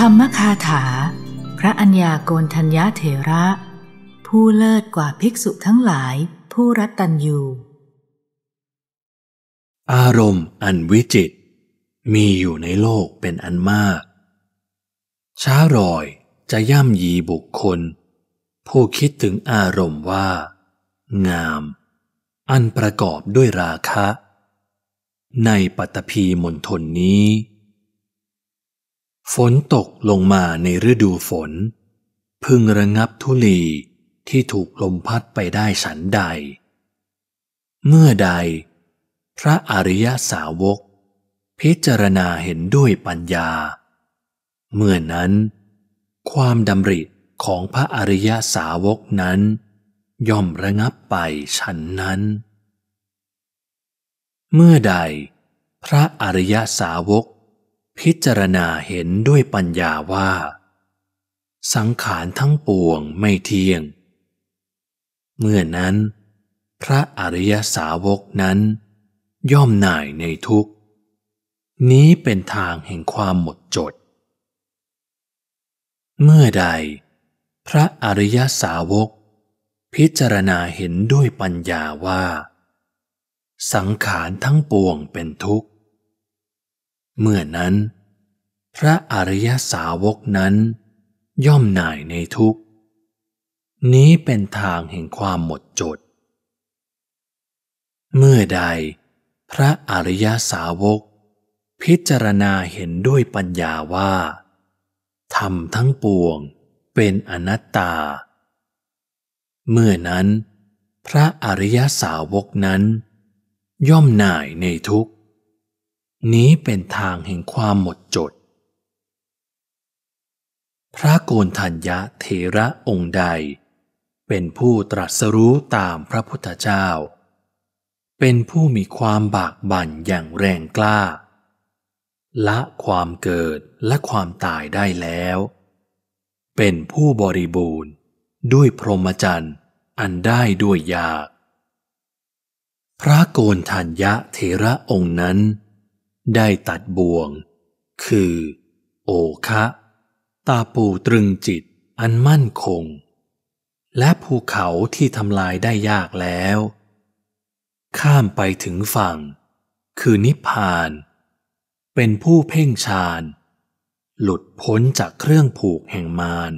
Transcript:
ธรรมคาถา พระัญญาโกนทัญญาเถระ ผู้เลิศกว่าภิกษุทั้งหลายผู้รัตตัญยูอารมณ์อันวิจิต มีอยู่ในโลกเป็นอันมาก ช้ารอยจะย่ำยีบุคคล ผู้คิดถึงอารมณ์ว่า งาม อันประกอบด้วยราคะ ในปัตภีมณฑลนี้ฝนตกลงมาในฤดูฝน พึงระงับทุลีที่ถูกลมพัดไปได้ฉันใด เมื่อใด พระอริยสาวก พิจารณาเห็นด้วยปัญญา เมื่อนั้น ความดำริของพระอริยสาวกนั้น ย่อมระงับไปฉันนั้น เมื่อใดพระอริยสาวกพิจารณาเห็นด้วยปัญญาว่า สังขารทั้งปวงไม่เที่ยง เมื่อนั้น พระอริยสาวกนั้นย่อมหน่ายในทุกนี้เป็นทางแห่งความหมดจด เมื่อใด พระอริยสาวก พิจารณาเห็นด้วยปัญญาว่า สังขารทั้งปวงเป็นทุกข์เมื่อนั้น พระอริยสาวกนั้นย่อมหน่ายในทุกนี้เป็นทางแห่งความหมดจด เมื่อใดพระอริยสาวก พิจารณาเห็นด้วยปัญญาว่า ธรรมทั้งปวงเป็นอนัตตา เมื่อนั้นพระอริยสาวกนั้นย่อมหน่ายในทุกขนี้เป็นทางแห่งความหมดจด พระโกนทัญญะเทระองค์ใด เป็นผู้ตรัสรู้ตามพระพุทธเจ้า เป็นผู้มีความบากบั่นอย่างแรงกล้า ละความเกิดและความตายได้แล้ว เป็นผู้บริบูรณ์ด้วยพรหมจรรย์อันได้ด้วยยาก พระโกนทัญญะเทระองค์นั้นได้ตัดบ่วง คือ โอคะตาปูตรึงจิตอันมั่นคง และภูเขาที่ทำลายได้ยากแล้ว ข้ามไปถึงฝั่ง คือนิพพาน เป็นผู้เพ่งฌานหลุดพ้นจากเครื่องผูกแห่งมาร